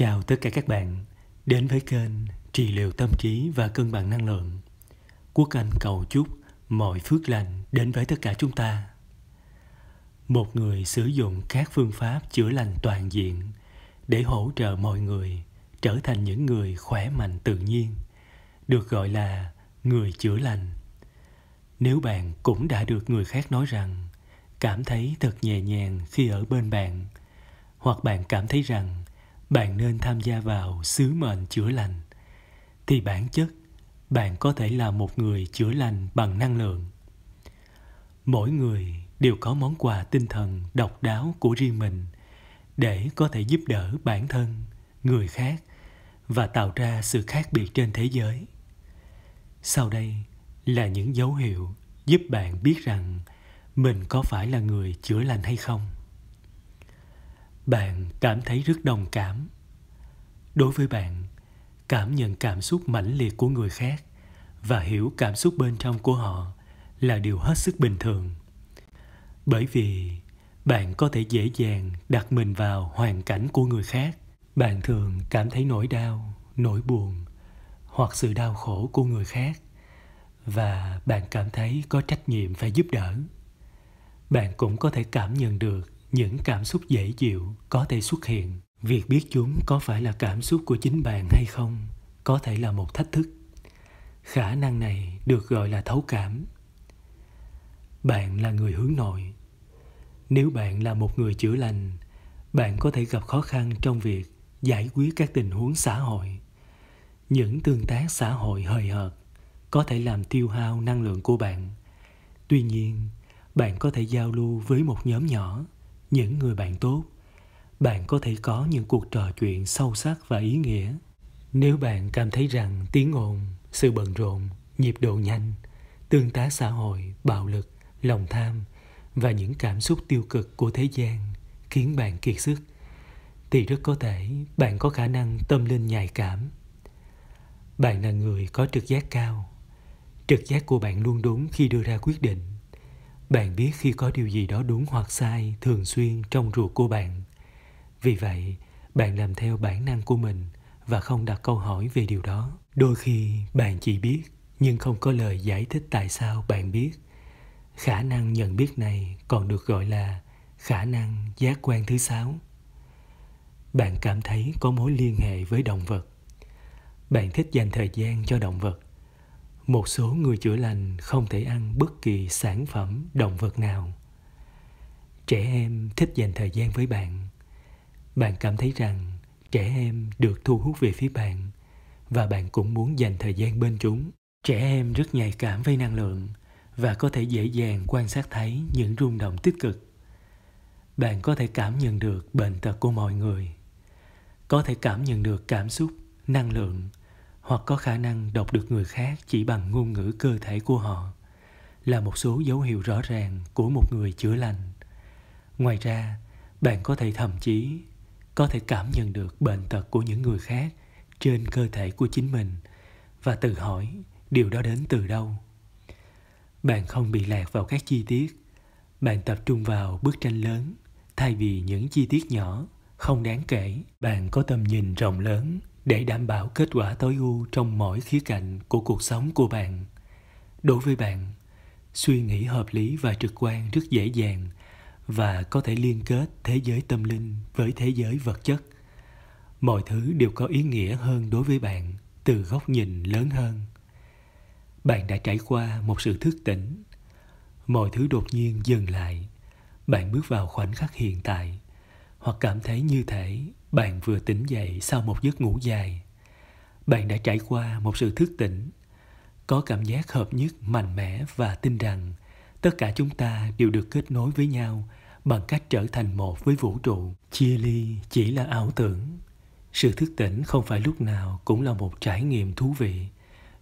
Chào tất cả các bạn đến với kênh Trị liệu tâm trí và cân bằng năng lượng. Quốc Anh cầu chúc mọi phước lành đến với tất cả chúng ta. Một người sử dụng các phương pháp chữa lành toàn diện để hỗ trợ mọi người trở thành những người khỏe mạnh tự nhiên, được gọi là người chữa lành. Nếu bạn cũng đã được người khác nói rằng cảm thấy thật nhẹ nhàng khi ở bên bạn, hoặc bạn cảm thấy rằng bạn nên tham gia vào sứ mệnh chữa lành thì bản chất bạn có thể là một người chữa lành bằng năng lượng mỗi người đều có món quà tinh thần độc đáo của riêng mình để có thể giúp đỡ bản thân người khác và tạo ra sự khác biệt trên thế giới sau đây là những dấu hiệu giúp bạn biết rằng mình có phải là người chữa lành hay không bạn cảm thấy rất đồng cảm đối với bạn cảm nhận cảm xúc mãnh liệt của người khác và hiểu cảm xúc bên trong của họ là điều hết sức bình thường bởi vì bạn có thể dễ dàng đặt mình vào hoàn cảnh của người khác bạn thường cảm thấy nỗi đau nỗi buồn hoặc sự đau khổ của người khác và bạn cảm thấy có trách nhiệm phải giúp đỡ bạn cũng có thể cảm nhận được những cảm xúc dễ chịu có thể xuất hiện việc biết chúng có phải là cảm xúc của chính bạn hay không có thể là một thách thức khả năng này được gọi là thấu cảm bạn là người hướng nội nếu bạn là một người chữa lành bạn có thể gặp khó khăn trong việc giải quyết các tình huống xã hội những tương tác xã hội hời hợt có thể làm tiêu hao năng lượng của bạn tuy nhiên bạn có thể giao lưu với một nhóm nhỏ những người bạn tốt bạn có thể có những cuộc trò chuyện sâu sắc và ý nghĩa nếu bạn cảm thấy rằng tiếng ồn sự bận rộn nhịp độ nhanh tương tác xã hội bạo lực lòng tham và những cảm xúc tiêu cực của thế gian khiến bạn kiệt sức thì rất có thể bạn có khả năng tâm linh nhạy cảm bạn là người có trực giác cao trực giác của bạn luôn đúng khi đưa ra quyết định bạn biết khi có điều gì đó đúng hoặc sai thường xuyên trong ruột của bạn. Vì vậy, bạn làm theo bản năng của mình và không đặt câu hỏi về điều đó. Đôi khi bạn chỉ biết nhưng không có lời giải thích tại sao bạn biết. Khả năng nhận biết này còn được gọi là khả năng giác quan thứ sáu. Bạn cảm thấy có mối liên hệ với động vật. Bạn thích dành thời gian cho động vật một số người chữa lành không thể ăn bất kỳ sản phẩm động vật nào trẻ em thích dành thời gian với bạn bạn cảm thấy rằng trẻ em được thu hút về phía bạn và bạn cũng muốn dành thời gian bên chúng trẻ em rất nhạy cảm với năng lượng và có thể dễ dàng quan sát thấy những rung động tích cực bạn có thể cảm nhận được bệnh tật của mọi người có thể cảm nhận được cảm xúc năng lượng hoặc có khả năng đọc được người khác chỉ bằng ngôn ngữ cơ thể của họ là một số dấu hiệu rõ ràng của một người chữa lành ngoài ra bạn có thể thậm chí có thể cảm nhận được bệnh tật của những người khác trên cơ thể của chính mình và tự hỏi điều đó đến từ đâu bạn không bị lạc vào các chi tiết bạn tập trung vào bức tranh lớn thay vì những chi tiết nhỏ không đáng kể bạn có tầm nhìn rộng lớn để đảm bảo kết quả tối ưu trong mọi khía cạnh của cuộc sống của bạn. Đối với bạn, suy nghĩ hợp lý và trực quan rất dễ dàng và có thể liên kết thế giới tâm linh với thế giới vật chất. Mọi thứ đều có ý nghĩa hơn đối với bạn từ góc nhìn lớn hơn. Bạn đã trải qua một sự thức tỉnh. Mọi thứ đột nhiên dừng lại. Bạn bước vào khoảnh khắc hiện tại hoặc cảm thấy như thể bạn vừa tỉnh dậy sau một giấc ngủ dài. Bạn đã trải qua một sự thức tỉnh, có cảm giác hợp nhất mạnh mẽ và tin rằng tất cả chúng ta đều được kết nối với nhau bằng cách trở thành một với vũ trụ. Chia ly chỉ là ảo tưởng. Sự thức tỉnh không phải lúc nào cũng là một trải nghiệm thú vị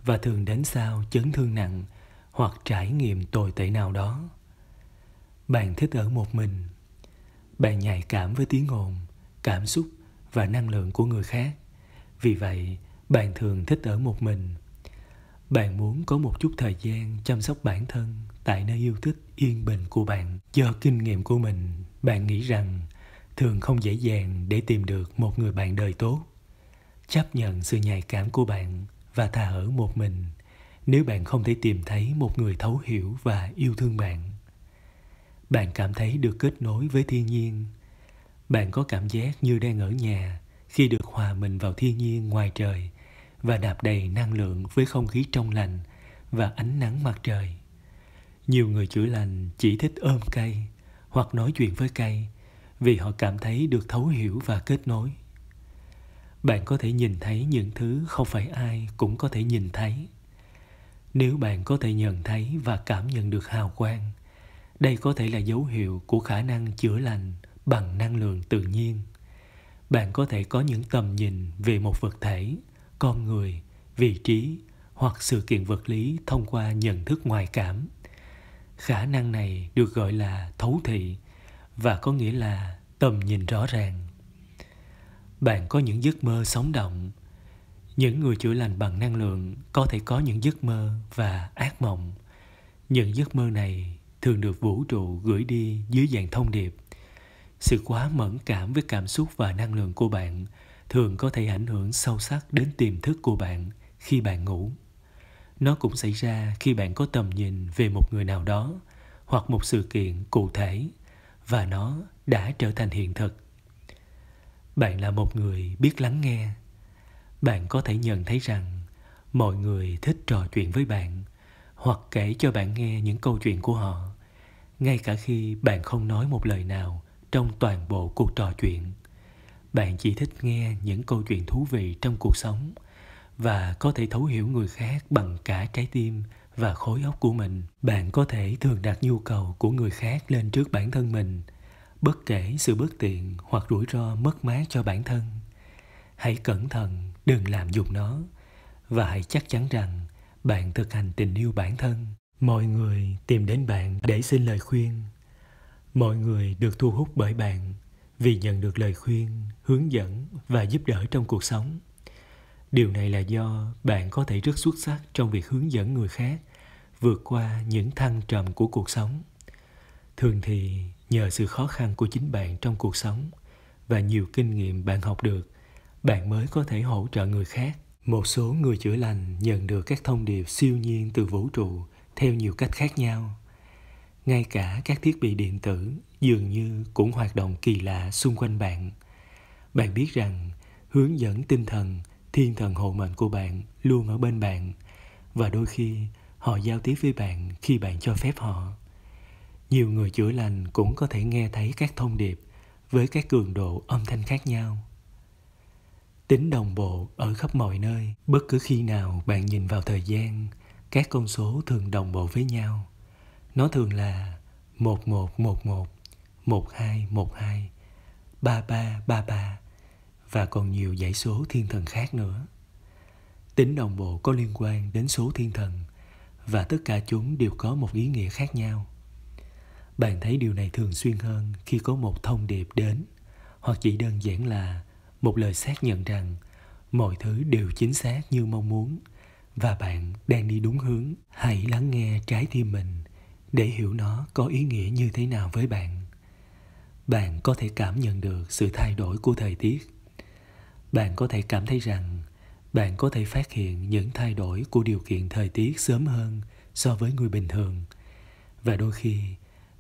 và thường đến sau chấn thương nặng hoặc trải nghiệm tồi tệ nào đó. Bạn thích ở một mình. Bạn nhạy cảm với tiếng ồn, cảm xúc và năng lượng của người khác vì vậy bạn thường thích ở một mình bạn muốn có một chút thời gian chăm sóc bản thân tại nơi yêu thích yên bình của bạn do kinh nghiệm của mình bạn nghĩ rằng thường không dễ dàng để tìm được một người bạn đời tốt chấp nhận sự nhạy cảm của bạn và thà ở một mình nếu bạn không thể tìm thấy một người thấu hiểu và yêu thương bạn bạn cảm thấy được kết nối với thiên nhiên bạn có cảm giác như đang ở nhà khi được hòa mình vào thiên nhiên ngoài trời và đạp đầy năng lượng với không khí trong lành và ánh nắng mặt trời. Nhiều người chữa lành chỉ thích ôm cây hoặc nói chuyện với cây vì họ cảm thấy được thấu hiểu và kết nối. Bạn có thể nhìn thấy những thứ không phải ai cũng có thể nhìn thấy. Nếu bạn có thể nhận thấy và cảm nhận được hào quang, đây có thể là dấu hiệu của khả năng chữa lành – bằng năng lượng tự nhiên bạn có thể có những tầm nhìn về một vật thể con người vị trí hoặc sự kiện vật lý thông qua nhận thức ngoại cảm khả năng này được gọi là thấu thị và có nghĩa là tầm nhìn rõ ràng bạn có những giấc mơ sống động những người chữa lành bằng năng lượng có thể có những giấc mơ và ác mộng những giấc mơ này thường được vũ trụ gửi đi dưới dạng thông điệp sự quá mẫn cảm với cảm xúc và năng lượng của bạn thường có thể ảnh hưởng sâu sắc đến tiềm thức của bạn khi bạn ngủ nó cũng xảy ra khi bạn có tầm nhìn về một người nào đó hoặc một sự kiện cụ thể và nó đã trở thành hiện thực bạn là một người biết lắng nghe bạn có thể nhận thấy rằng mọi người thích trò chuyện với bạn hoặc kể cho bạn nghe những câu chuyện của họ ngay cả khi bạn không nói một lời nào trong toàn bộ cuộc trò chuyện bạn chỉ thích nghe những câu chuyện thú vị trong cuộc sống và có thể thấu hiểu người khác bằng cả trái tim và khối óc của mình bạn có thể thường đặt nhu cầu của người khác lên trước bản thân mình bất kể sự bất tiện hoặc rủi ro mất mát cho bản thân hãy cẩn thận đừng làm dùng nó và hãy chắc chắn rằng bạn thực hành tình yêu bản thân mọi người tìm đến bạn để xin lời khuyên mọi người được thu hút bởi bạn vì nhận được lời khuyên hướng dẫn và giúp đỡ trong cuộc sống điều này là do bạn có thể rất xuất sắc trong việc hướng dẫn người khác vượt qua những thăng trầm của cuộc sống thường thì nhờ sự khó khăn của chính bạn trong cuộc sống và nhiều kinh nghiệm bạn học được bạn mới có thể hỗ trợ người khác một số người chữa lành nhận được các thông điệp siêu nhiên từ vũ trụ theo nhiều cách khác nhau ngay cả các thiết bị điện tử dường như cũng hoạt động kỳ lạ xung quanh bạn bạn biết rằng hướng dẫn tinh thần thiên thần hộ mệnh của bạn luôn ở bên bạn và đôi khi họ giao tiếp với bạn khi bạn cho phép họ nhiều người chữa lành cũng có thể nghe thấy các thông điệp với các cường độ âm thanh khác nhau tính đồng bộ ở khắp mọi nơi bất cứ khi nào bạn nhìn vào thời gian các con số thường đồng bộ với nhau nó thường là 1111, 1212, 3333 và còn nhiều dãy số thiên thần khác nữa. Tính đồng bộ có liên quan đến số thiên thần và tất cả chúng đều có một ý nghĩa khác nhau. Bạn thấy điều này thường xuyên hơn khi có một thông điệp đến hoặc chỉ đơn giản là một lời xác nhận rằng mọi thứ đều chính xác như mong muốn và bạn đang đi đúng hướng. Hãy lắng nghe trái tim mình để hiểu nó có ý nghĩa như thế nào với bạn bạn có thể cảm nhận được sự thay đổi của thời tiết bạn có thể cảm thấy rằng bạn có thể phát hiện những thay đổi của điều kiện thời tiết sớm hơn so với người bình thường và đôi khi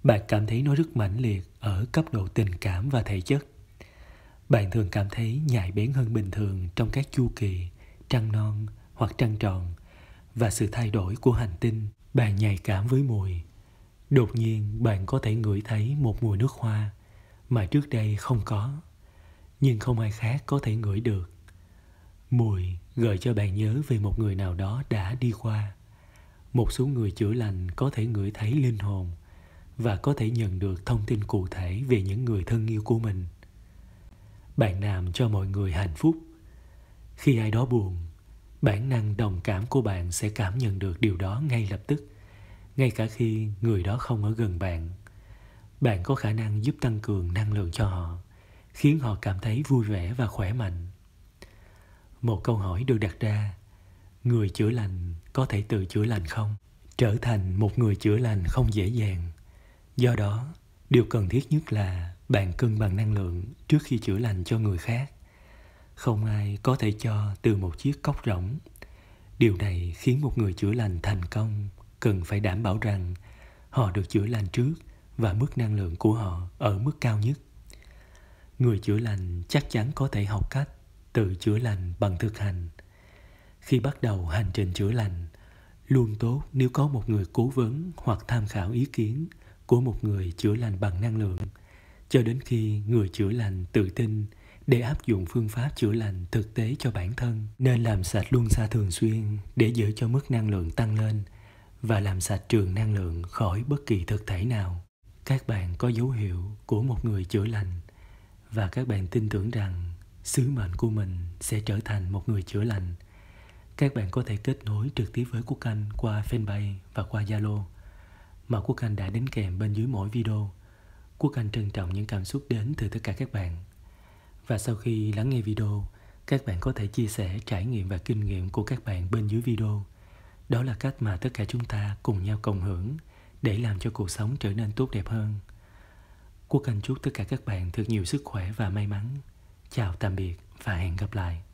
bạn cảm thấy nó rất mãnh liệt ở cấp độ tình cảm và thể chất bạn thường cảm thấy nhạy bén hơn bình thường trong các chu kỳ trăng non hoặc trăng tròn và sự thay đổi của hành tinh bạn nhạy cảm với mùi đột nhiên bạn có thể ngửi thấy một mùi nước hoa mà trước đây không có nhưng không ai khác có thể ngửi được mùi gợi cho bạn nhớ về một người nào đó đã đi qua một số người chữa lành có thể ngửi thấy linh hồn và có thể nhận được thông tin cụ thể về những người thân yêu của mình bạn làm cho mọi người hạnh phúc khi ai đó buồn bản năng đồng cảm của bạn sẽ cảm nhận được điều đó ngay lập tức ngay cả khi người đó không ở gần bạn. Bạn có khả năng giúp tăng cường năng lượng cho họ, khiến họ cảm thấy vui vẻ và khỏe mạnh. Một câu hỏi được đặt ra, người chữa lành có thể tự chữa lành không? Trở thành một người chữa lành không dễ dàng. Do đó, điều cần thiết nhất là bạn cân bằng năng lượng trước khi chữa lành cho người khác. Không ai có thể cho từ một chiếc cốc rỗng. Điều này khiến một người chữa lành thành công cần phải đảm bảo rằng họ được chữa lành trước và mức năng lượng của họ ở mức cao nhất người chữa lành chắc chắn có thể học cách tự chữa lành bằng thực hành khi bắt đầu hành trình chữa lành luôn tốt nếu có một người cố vấn hoặc tham khảo ý kiến của một người chữa lành bằng năng lượng cho đến khi người chữa lành tự tin để áp dụng phương pháp chữa lành thực tế cho bản thân nên làm sạch luôn xa thường xuyên để giữ cho mức năng lượng tăng lên và làm sạch trường năng lượng khỏi bất kỳ thực thể nào các bạn có dấu hiệu của một người chữa lành và các bạn tin tưởng rằng sứ mệnh của mình sẽ trở thành một người chữa lành các bạn có thể kết nối trực tiếp với quốc anh qua fanpage và qua zalo mà quốc anh đã đến kèm bên dưới mỗi video quốc anh trân trọng những cảm xúc đến từ tất cả các bạn và sau khi lắng nghe video các bạn có thể chia sẻ trải nghiệm và kinh nghiệm của các bạn bên dưới video đó là cách mà tất cả chúng ta cùng nhau cộng hưởng để làm cho cuộc sống trở nên tốt đẹp hơn quốc anh chúc tất cả các bạn thật nhiều sức khỏe và may mắn chào tạm biệt và hẹn gặp lại